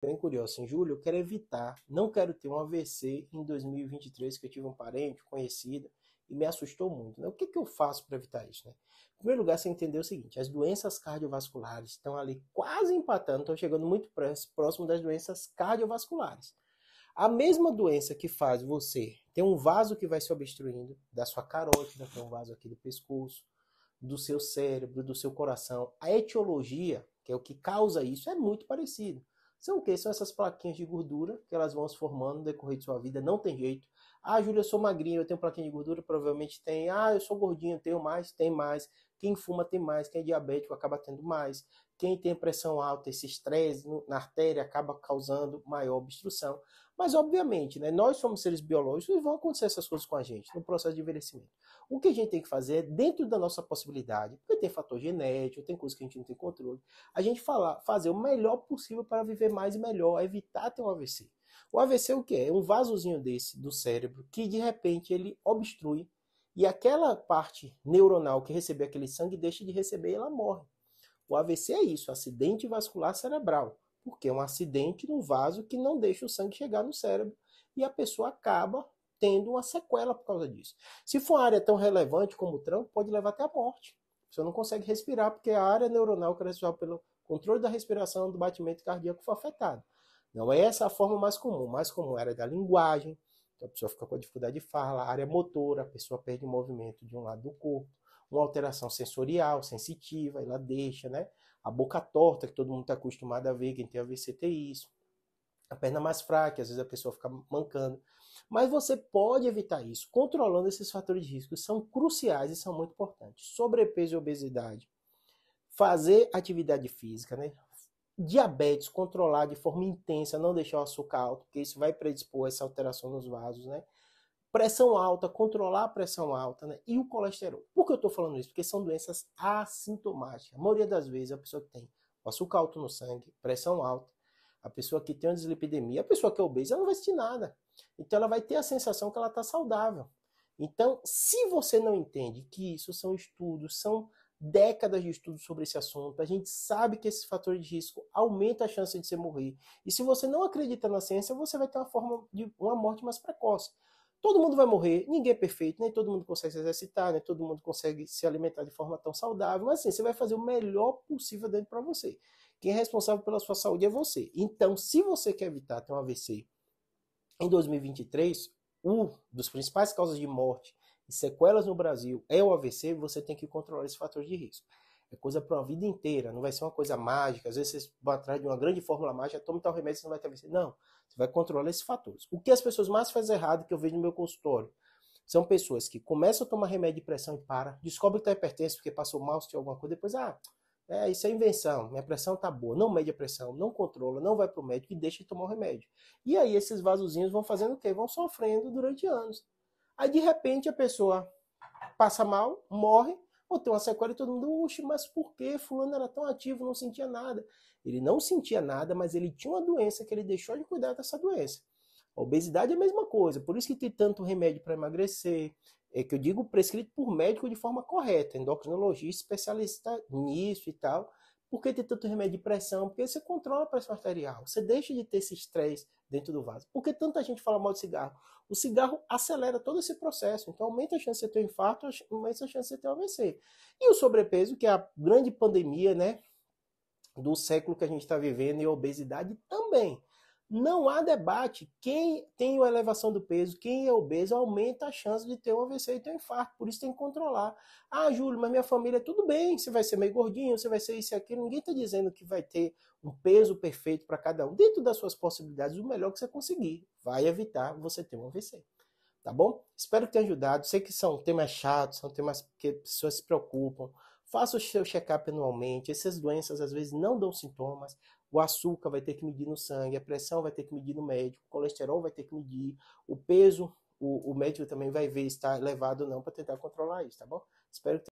bem curioso, em julho, eu quero evitar, não quero ter um AVC em 2023, que eu tive um parente, conhecido, e me assustou muito. Né? O que, que eu faço para evitar isso? Né? Em primeiro lugar, você entender o seguinte: as doenças cardiovasculares estão ali quase empatando, estão chegando muito próximo das doenças cardiovasculares. A mesma doença que faz você ter um vaso que vai se obstruindo, da sua carótida, que é um vaso aqui do pescoço, do seu cérebro, do seu coração, a etiologia, que é o que causa isso, é muito parecido são o que? São essas plaquinhas de gordura que elas vão se formando no decorrer de sua vida, não tem jeito. Ah, Júlia eu sou magrinho, eu tenho plaquinha de gordura, provavelmente tem. Ah, eu sou gordinho, tenho mais, tem mais. Quem fuma tem mais, quem é diabético acaba tendo mais. Quem tem pressão alta, esse estresse na artéria acaba causando maior obstrução. Mas, obviamente, né, nós somos seres biológicos e vão acontecer essas coisas com a gente no processo de envelhecimento. O que a gente tem que fazer é, dentro da nossa possibilidade, porque tem fator genético, tem coisas que a gente não tem controle, a gente falar, fazer o melhor possível para viver mais e melhor, evitar ter um AVC. O AVC é o que é? É um vasozinho desse do cérebro que de repente ele obstrui e aquela parte neuronal que recebeu aquele sangue deixa de receber e ela morre. O AVC é isso, acidente vascular cerebral, porque é um acidente no vaso que não deixa o sangue chegar no cérebro e a pessoa acaba tendo uma sequela por causa disso. Se for uma área tão relevante como o tronco, pode levar até a morte. Você não consegue respirar porque a área neuronal que é responsável pelo controle da respiração, do batimento cardíaco foi afetada. Não é essa a forma mais comum. Mais comum é a área da linguagem, a pessoa fica com dificuldade de falar. a área motora, a pessoa perde o movimento de um lado do corpo uma alteração sensorial, sensitiva, ela deixa, né? A boca torta, que todo mundo está acostumado a ver, quem tem AVC tem isso. A perna mais fraca, às vezes a pessoa fica mancando. Mas você pode evitar isso, controlando esses fatores de risco, são cruciais e são muito importantes. Sobrepeso e obesidade. Fazer atividade física, né? Diabetes, controlar de forma intensa, não deixar o açúcar alto, porque isso vai predispor a essa alteração nos vasos, né? pressão alta, controlar a pressão alta, né? E o colesterol. Por que eu estou falando isso? Porque são doenças assintomáticas. A maioria das vezes a pessoa que tem o açúcar alto no sangue, pressão alta, a pessoa que tem uma dislipidemia, a pessoa que é obesa, ela não vai sentir nada. Então ela vai ter a sensação que ela está saudável. Então, se você não entende que isso são estudos, são décadas de estudos sobre esse assunto, a gente sabe que esse fator de risco aumenta a chance de você morrer. E se você não acredita na ciência, você vai ter uma forma de uma morte mais precoce. Todo mundo vai morrer, ninguém é perfeito, nem todo mundo consegue se exercitar, nem todo mundo consegue se alimentar de forma tão saudável, mas assim, você vai fazer o melhor possível dentro para você. Quem é responsável pela sua saúde é você. Então, se você quer evitar ter um AVC em 2023, um dos principais causas de morte e sequelas no Brasil é o AVC, você tem que controlar esse fator de risco. É coisa para uma vida inteira, não vai ser uma coisa mágica. Às vezes você vai atrás de uma grande fórmula mágica, toma tal remédio, você não vai ter vencido. Não, você vai controlar esses fatores. O que as pessoas mais fazem errado, que eu vejo no meu consultório, são pessoas que começam a tomar remédio de pressão e para, descobre que está hipertenso porque passou mal, se tinha alguma coisa, depois, ah, é, isso é invenção, minha pressão está boa, não mede a pressão, não controla, não vai para o médico e deixa de tomar o remédio. E aí esses vasozinhos vão fazendo o quê? Vão sofrendo durante anos. Aí de repente a pessoa passa mal, morre, Pô, tem uma sequela é e todo mundo, oxe, mas por que fulano era tão ativo, não sentia nada? Ele não sentia nada, mas ele tinha uma doença que ele deixou de cuidar dessa doença. A obesidade é a mesma coisa, por isso que tem tanto remédio para emagrecer, é que eu digo prescrito por médico de forma correta, endocrinologista especialista nisso e tal, por que tem tanto remédio de pressão? Porque você controla a pressão arterial, você deixa de ter esse estresse dentro do vaso. Por que tanta gente fala mal de cigarro? O cigarro acelera todo esse processo, então aumenta a chance de ter um infarto, aumenta a chance de ter um AVC. E o sobrepeso, que é a grande pandemia né, do século que a gente está vivendo, e a obesidade também. Não há debate. Quem tem uma elevação do peso, quem é obeso, aumenta a chance de ter um AVC e ter um infarto. Por isso tem que controlar. Ah, Júlio, mas minha família, é tudo bem. Você vai ser meio gordinho, você vai ser isso e aquilo. Ninguém está dizendo que vai ter um peso perfeito para cada um. Dentro das suas possibilidades, o melhor que você conseguir. Vai evitar você ter um AVC. Tá bom? Espero que tenha ajudado. Sei que são temas chatos, são temas que pessoas se preocupam. Faça o seu check-up anualmente. Essas doenças às vezes não dão sintomas, o açúcar vai ter que medir no sangue, a pressão vai ter que medir no médico, o colesterol vai ter que medir, o peso, o, o médico também vai ver se está elevado ou não para tentar controlar isso, tá bom? Espero que